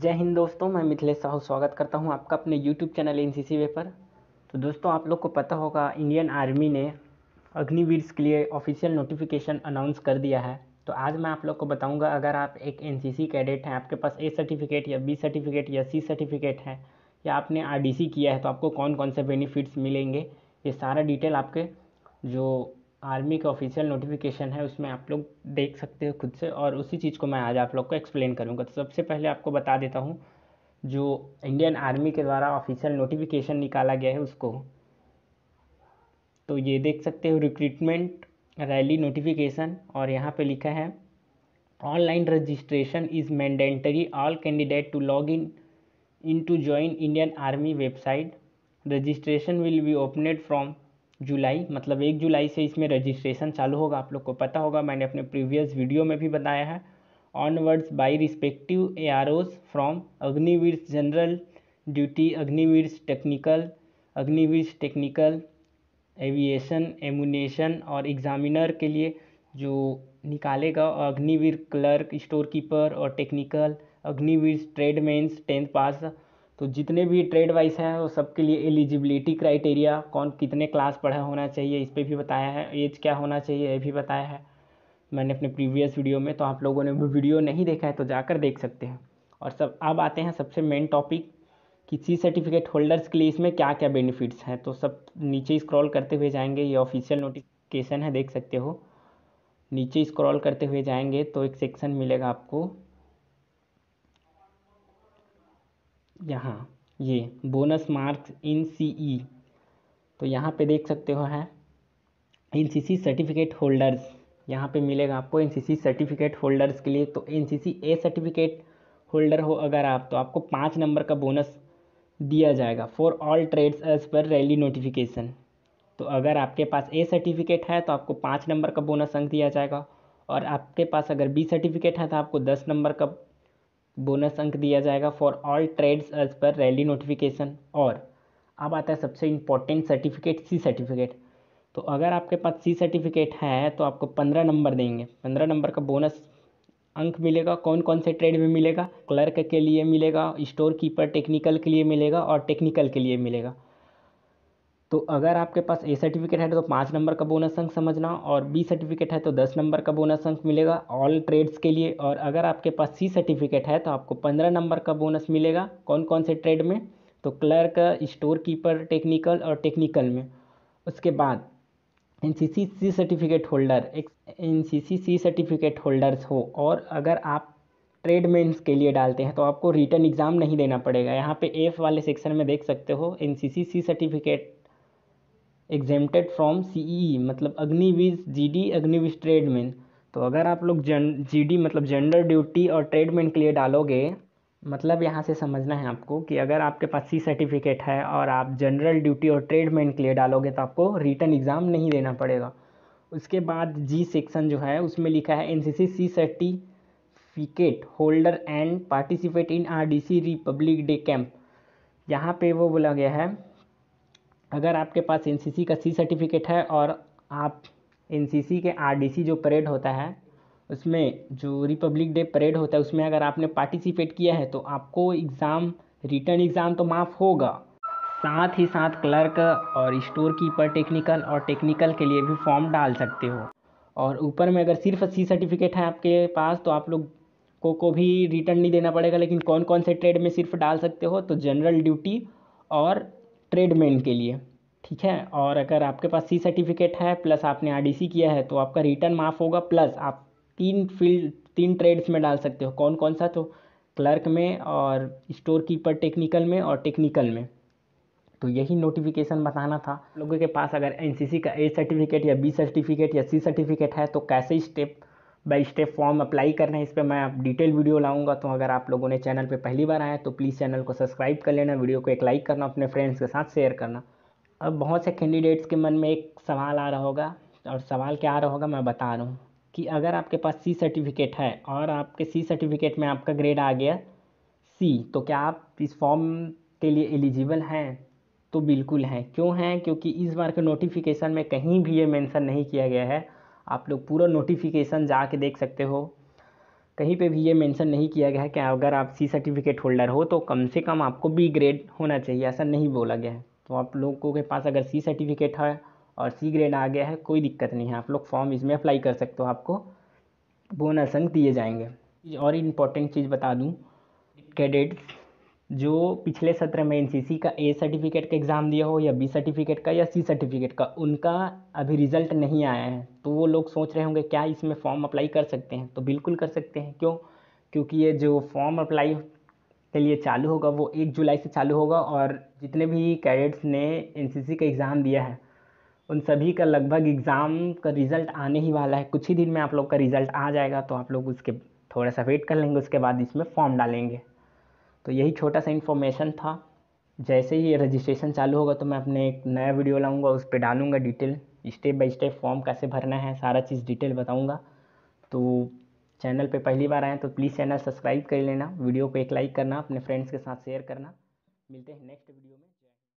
जय हिंद दोस्तों मैं मिथिलेश साहू स्वागत करता हूं आपका अपने YouTube चैनल एन सी पर तो दोस्तों आप लोग को पता होगा इंडियन आर्मी ने अग्निवीर्स के लिए ऑफिशियल नोटिफिकेशन अनाउंस कर दिया है तो आज मैं आप लोग को बताऊंगा अगर आप एक एन सी कैडेट हैं आपके पास ए सर्टिफिकेट या बी सर्टिफिकेट या सी सर्टिफिकेट है या आपने आर किया है तो आपको कौन कौन से बेनिफिट्स मिलेंगे ये सारा डिटेल आपके जो आर्मी का ऑफिशियल नोटिफिकेशन है उसमें आप लोग देख सकते हो खुद से और उसी चीज़ को मैं आज आप लोग को एक्सप्लेन करूँगा तो सबसे पहले आपको बता देता हूँ जो इंडियन आर्मी के द्वारा ऑफिशियल नोटिफिकेशन निकाला गया है उसको तो ये देख सकते हो रिक्रूटमेंट रैली नोटिफिकेशन और यहाँ पे लिखा है online registration is mandatory all candidate to log in in to join Indian Army website registration will be opened from July मतलब एक जुलाई से इसमें रजिस्ट्रेशन चालू होगा आप लोग को पता होगा मैंने अपने प्रीवियस वीडियो में भी बताया है onwards by respective A R Os from Agniveer general duty Agniveer technical Agniveer technical aviation ammunition और एग्जामिनर के लिए जो निकालेगा अग्निवीर क्लर्क स्टोर कीपर और technical Agniveer tradesmen tenth pass तो जितने भी ट्रेड वाइज हैं वो सबके लिए एलिजिबिलिटी क्राइटेरिया कौन कितने क्लास पढ़ा होना चाहिए इस पर भी बताया है एज क्या होना चाहिए ये भी बताया है मैंने अपने प्रीवियस वीडियो में तो आप लोगों ने वो वीडियो नहीं देखा है तो जाकर देख सकते हैं और सब अब आते हैं सबसे मेन टॉपिक कि सी सर्टिफिकेट होल्डर्स के लिए इसमें क्या क्या बेनिफिट्स हैं तो सब नीचे स्क्रॉल करते हुए जाएंगे ये ऑफिशियल नोटिफिकेशन है देख सकते हो नीचे स्क्रॉल करते हुए जाएंगे तो एक सेक्शन मिलेगा आपको यहाँ ये बोनस मार्क्स इन सी ई तो यहाँ पे देख सकते हो है एन सर्टिफिकेट होल्डर्स यहाँ पे मिलेगा आपको एन सर्टिफिकेट होल्डर्स के लिए तो एन ए सर्टिफिकेट होल्डर हो अगर आप तो आपको पाँच नंबर का बोनस दिया जाएगा for all trades as per rally notification तो अगर आपके पास ए सर्टिफिकेट है तो आपको पाँच नंबर का बोनस अंक दिया जाएगा और आपके पास अगर बी सर्टिफिकेट है तो आपको दस नंबर का बोनस अंक दिया जाएगा for all trades as per rally notification और अब आता है सबसे इम्पोर्टेंट सर्टिफिकेट सी सर्टिफिकेट तो अगर आपके पास सी सर्टिफिकेट है तो आपको पंद्रह नंबर देंगे पंद्रह नंबर का बोनस अंक मिलेगा कौन कौन से ट्रेड में मिलेगा क्लर्क के लिए मिलेगा स्टोर कीपर टेक्निकल के लिए मिलेगा और टेक्निकल के लिए मिलेगा तो अगर आपके पास ए सर्टिफिकेट है तो पाँच नंबर का बोनस अंक समझना और बी सर्टिफिकेट है तो दस नंबर का बोनस अंक मिलेगा ऑल ट्रेड्स के लिए और अगर आपके पास सी सर्टिफिकेट है तो आपको पंद्रह नंबर का बोनस मिलेगा कौन कौन से ट्रेड में तो क्लर्क स्टोर कीपर टेक्निकल और टेक्निकल में उसके बाद N C C C certificate holder एक N C C C certificate holders हो और अगर आप ट्रेड के लिए डालते हैं तो आपको रिटर्न एग्ज़ाम नहीं देना पड़ेगा यहाँ पे एफ़ वाले सेक्शन में देख सकते हो N C C C certificate exempted from CE मतलब अग्निवीज जीडी अग्निवीज ट्रेडमैन तो अगर आप लोग जन जीडी मतलब जेंडर ड्यूटी और ट्रेडमैन के लिए डालोगे मतलब यहाँ से समझना है आपको कि अगर आपके पास सी सर्टिफिकेट है और आप जनरल ड्यूटी और ट्रेडमैन के लिए डालोगे तो आपको रिटर्न एग्ज़ाम नहीं देना पड़ेगा उसके बाद जी सेक्शन जो है उसमें लिखा है N C certificate holder and participate in R D C republic day camp यहाँ पे वो बोला गया है अगर आपके पास एन का सी सर्टिफिकेट है और आप एन के आर जो परेड होता है उसमें जो रिपब्लिक डे परेड होता है उसमें अगर आपने पार्टिसिपेट किया है तो आपको एग्ज़ाम रिटर्न एग्ज़ाम तो माफ़ होगा साथ ही साथ क्लर्क और स्टोर कीपर टेक्निकल और टेक्निकल के लिए भी फॉर्म डाल सकते हो और ऊपर में अगर सिर्फ सी सर्टिफिकेट है आपके पास तो आप लोग को को भी रिटर्न नहीं देना पड़ेगा लेकिन कौन कौन से ट्रेड में सिर्फ डाल सकते हो तो जनरल ड्यूटी और ट्रेडमैन के लिए ठीक है और अगर आपके पास सी सर्टिफिकेट है प्लस आपने आर किया है तो आपका रिटर्न माफ़ होगा प्लस आप तीन फील्ड तीन ट्रेड्स में डाल सकते हो कौन कौन सा तो क्लर्क में और स्टोर कीपर टेक्निकल में और टेक्निकल में तो यही नोटिफिकेशन बताना था लोगों के पास अगर एन का ए सर्टिफिकेट या बी सर्टिफिकेट या सी सर्टिफिकेट है तो कैसे step by step form apply करना है इस पर मैं आप डिटेल वीडियो लाऊंगा तो अगर आप लोगों ने चैनल पे पहली बार आया तो प्लीज़ चैनल को सब्सक्राइब कर लेना वीडियो को एक लाइक करना अपने फ्रेंड्स के साथ शेयर करना अब बहुत से कैंडिडेट्स के मन में एक सवाल आ रहा होगा और सवाल क्या आ रहा होगा मैं बता रहा हूँ कि अगर आपके पास सी सर्टिफिकेट है और आपके सी सर्टिफिकेट में आपका ग्रेड आ गया सी तो क्या आप इस फॉर्म के लिए एलिजिबल हैं तो बिल्कुल हैं क्यों हैं क्योंकि इस बार के नोटिफिकेशन में कहीं भी ये मेंशन नहीं किया गया है आप लोग पूरा नोटिफिकेशन जाके देख सकते हो कहीं पे भी ये मेंशन नहीं किया गया है कि अगर आप सी सर्टिफिकेट होल्डर हो तो कम से कम आपको बी ग्रेड होना चाहिए ऐसा नहीं बोला गया है तो आप लोगों के पास अगर सी सर्टिफिकेट है और सी ग्रेड आ गया है कोई दिक्कत नहीं है आप लोग फॉर्म इसमें अप्लाई कर सकते हो आपको बोनस अंक दिए जाएंगे और इम्पॉर्टेंट चीज़ बता दूँ कैडेट्स जो पिछले सत्र में एनसीसी का ए सर्टिफिकेट का एग्ज़ाम दिया हो या बी सर्टिफिकेट का या सी सर्टिफिकेट का उनका अभी रिज़ल्ट नहीं आया है तो वो लोग सोच रहे होंगे क्या इसमें फॉर्म अप्लाई कर सकते हैं तो बिल्कुल कर सकते हैं क्यों क्योंकि ये जो फॉर्म अप्लाई के लिए चालू होगा वो एक जुलाई से चालू होगा और जितने भी कैडेट्स ने एन का एग्ज़ाम दिया है उन सभी का लगभग एग्ज़ाम का रिज़ल्ट आने ही वाला है कुछ ही दिन में आप लोग का रिज़ल्ट आ जाएगा तो आप लोग उसके थोड़ा सा वेट कर लेंगे उसके बाद इसमें फॉर्म डालेंगे तो यही छोटा सा इन्फॉर्मेशन था जैसे ही रजिस्ट्रेशन चालू होगा तो मैं अपने एक नया वीडियो लाऊंगा उस पर डालूंगा detail step by step form कैसे भरना है सारा चीज़ डिटेल बताऊंगा तो चैनल पे पहली बार आए तो प्लीज़ चैनल सब्सक्राइब कर लेना वीडियो को एक लाइक करना अपने फ्रेंड्स के साथ शेयर करना मिलते हैं नेक्स्ट वीडियो में